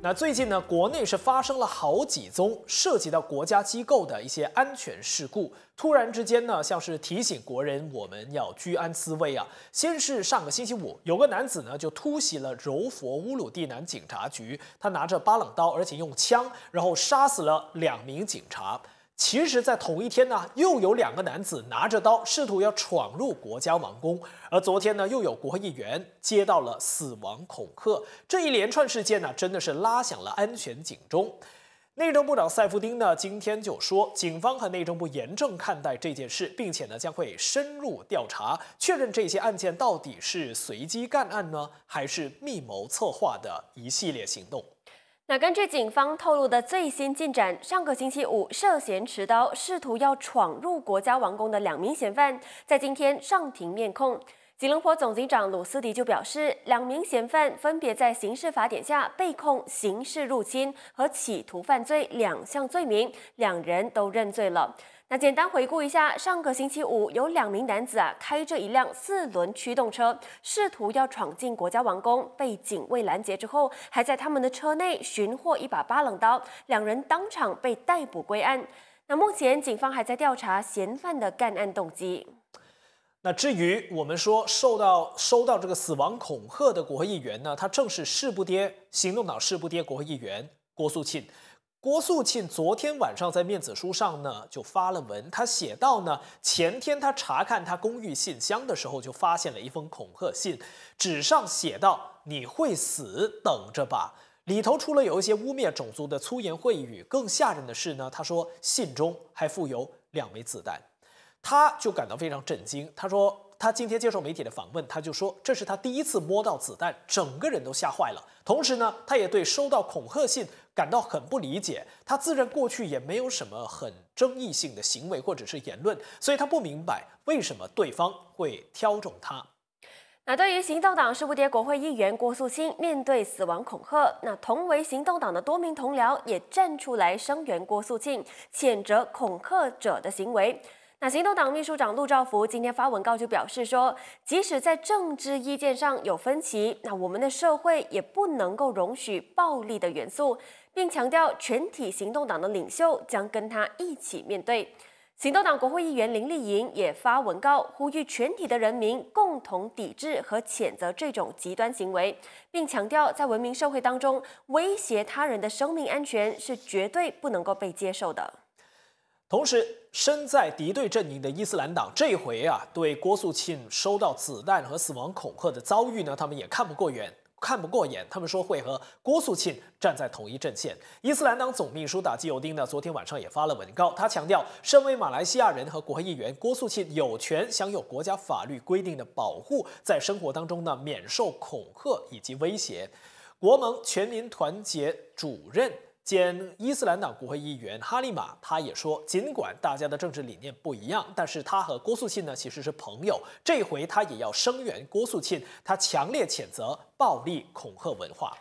那最近呢，国内是发生了好几宗涉及到国家机构的一些安全事故，突然之间呢，像是提醒国人，我们要居安思危啊。先是上个星期五，有个男子呢就突袭了柔佛乌鲁地南警察局，他拿着巴朗刀，而且用枪，然后杀死了两名警察。其实，在同一天呢，又有两个男子拿着刀试图要闯入国家王宫，而昨天呢，又有国会议员接到了死亡恐吓。这一连串事件呢，真的是拉响了安全警钟。内政部长塞夫丁呢，今天就说，警方和内政部严正看待这件事，并且呢，将会深入调查，确认这些案件到底是随机干案呢，还是密谋策划的一系列行动。那根据警方透露的最新进展，上个星期五涉嫌持刀试图要闯入国家王宫的两名嫌犯，在今天上庭面控。吉隆坡总警长鲁斯迪就表示，两名嫌犯分别在刑事法典下被控刑事入侵和企图犯罪两项罪名，两人都认罪了。那简单回顾一下，上个星期五，有两名男子啊开着一辆四轮驱动车，试图要闯进国家王宫，被警卫拦截之后，还在他们的车内寻获一把巴棱刀，两人当场被逮捕归案。那目前警方还在调查嫌犯的干案动机。那至于我们说受到收到这个死亡恐吓的国会议员呢，他正是事不跌行动党事不跌国会议员郭素沁。郭素庆昨天晚上在面子书上呢就发了文，他写到呢，前天他查看他公寓信箱的时候就发现了一封恐吓信，纸上写道：“你会死，等着吧。”里头除了有一些污蔑种族的粗言秽语，更吓人的是呢，他说信中还附有两枚子弹，他就感到非常震惊。他说他今天接受媒体的访问，他就说这是他第一次摸到子弹，整个人都吓坏了。同时呢，他也对收到恐吓信。感到很不理解，他自认过去也没有什么很争议性的行为或者是言论，所以他不明白为什么对方会挑中他。那对于行动党不独国会议员郭素清面对死亡恐吓，那同为行动党的多名同僚也站出来声援郭素清，谴责恐吓者的行为。那行动党秘书长陆兆福今天发文告就表示说，即使在政治意见上有分歧，那我们的社会也不能够容许暴力的元素。并强调全体行动党的领袖将跟他一起面对。行动党国会议员林立莹也发文告，呼吁全体的人民共同抵制和谴责这种极端行为，并强调在文明社会当中，威胁他人的生命安全是绝对不能够被接受的。同时，身在敌对阵营的伊斯兰党，这回啊，对郭素沁收到子弹和死亡恐吓的遭遇呢，他们也看不过眼。看不过眼，他们说会和郭素沁站在同一阵线。伊斯兰党总秘书达基尤丁呢，昨天晚上也发了文告，他强调，身为马来西亚人和国会议员，郭素沁有权享有国家法律规定的保护，在生活当中呢免受恐吓以及威胁。国盟全民团结主任。兼伊斯兰党国会议员哈利马，他也说，尽管大家的政治理念不一样，但是他和郭素沁呢其实是朋友，这回他也要声援郭素沁，他强烈谴责暴力恐吓文化。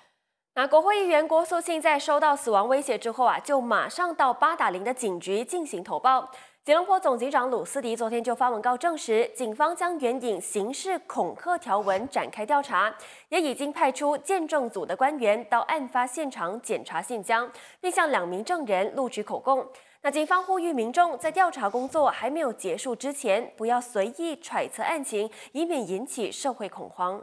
那国会议员郭素庆在收到死亡威胁之后啊，就马上到八打岭的警局进行投报。吉隆坡总警长鲁斯迪昨天就发文告证实，警方将援引刑事恐吓条文展开调查，也已经派出见证组的官员到案发现场检查信箱，并向两名证人录取口供。那警方呼吁民众在调查工作还没有结束之前，不要随意揣测案情，以免引起社会恐慌。